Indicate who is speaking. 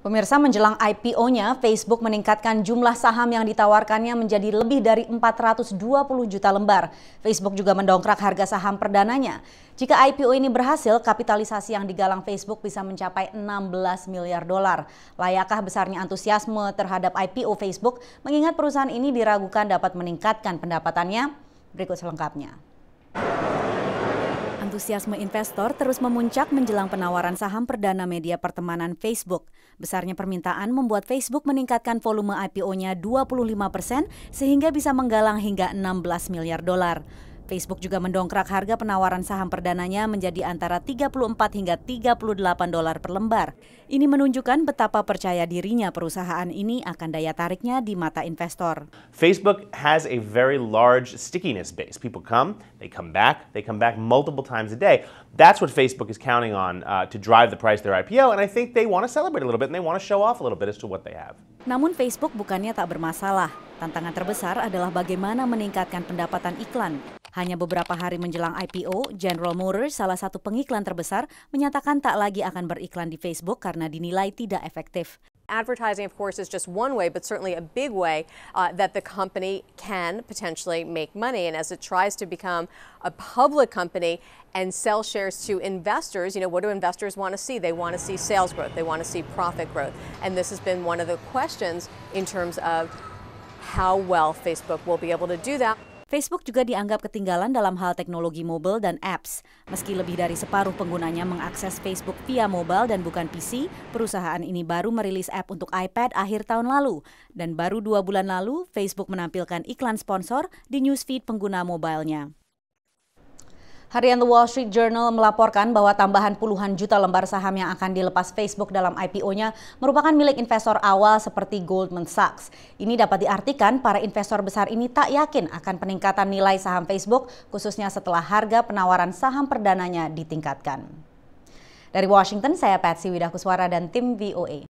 Speaker 1: Pemirsa menjelang IPO-nya, Facebook meningkatkan jumlah saham yang ditawarkannya menjadi lebih dari 420 juta lembar. Facebook juga mendongkrak harga saham perdananya. Jika IPO ini berhasil, kapitalisasi yang digalang Facebook bisa mencapai 16 miliar dolar. Layakkah besarnya antusiasme terhadap IPO Facebook mengingat perusahaan ini diragukan dapat meningkatkan pendapatannya? Berikut selengkapnya. Antusiasme investor terus memuncak menjelang penawaran saham perdana media pertemanan Facebook. Besarnya permintaan membuat Facebook meningkatkan volume IPO-nya 25 persen sehingga bisa menggalang hingga 16 miliar dolar. Facebook juga mendongkrak harga penawaran saham perdananya menjadi antara 34 hingga 38 dolar per lembar. Ini menunjukkan betapa percaya dirinya perusahaan ini akan daya tariknya di mata investor.
Speaker 2: Facebook has a very large stickiness base. People come, they come back, they come back multiple times a day. That's what Facebook is counting on uh, to drive the price of their IPO and I think they want to celebrate a little bit and they want to show off a little bit as to what they have.
Speaker 1: Namun Facebook bukannya tak bermasalah. Tantangan terbesar adalah bagaimana meningkatkan pendapatan iklan. Hanya beberapa hari menjelang IPO, General Motors, salah satu pengiklan terbesar, menyatakan tak lagi akan beriklan di Facebook karena dinilai tidak efektif.
Speaker 3: Advertising, of course, is just one way, but certainly a big way uh, that the company can potentially make money. And as it tries to become a public company and sell shares to investors, you know, what do investors want to see? They want to see sales growth, they want to see profit growth. And this has been one of the questions in terms of how well Facebook will be able to do that. Facebook juga dianggap ketinggalan dalam hal teknologi mobile dan
Speaker 1: apps. Meski lebih dari separuh penggunanya mengakses Facebook via mobile dan bukan PC, perusahaan ini baru merilis app untuk iPad akhir tahun lalu. Dan baru dua bulan lalu, Facebook menampilkan iklan sponsor di newsfeed pengguna mobilenya. Harian The Wall Street Journal melaporkan bahwa tambahan puluhan juta lembar saham yang akan dilepas Facebook dalam IPO-nya merupakan milik investor awal seperti Goldman Sachs. Ini dapat diartikan para investor besar ini tak yakin akan peningkatan nilai saham Facebook, khususnya setelah harga penawaran saham perdananya ditingkatkan. Dari Washington, saya Patsy Widakuswara dan tim VOA.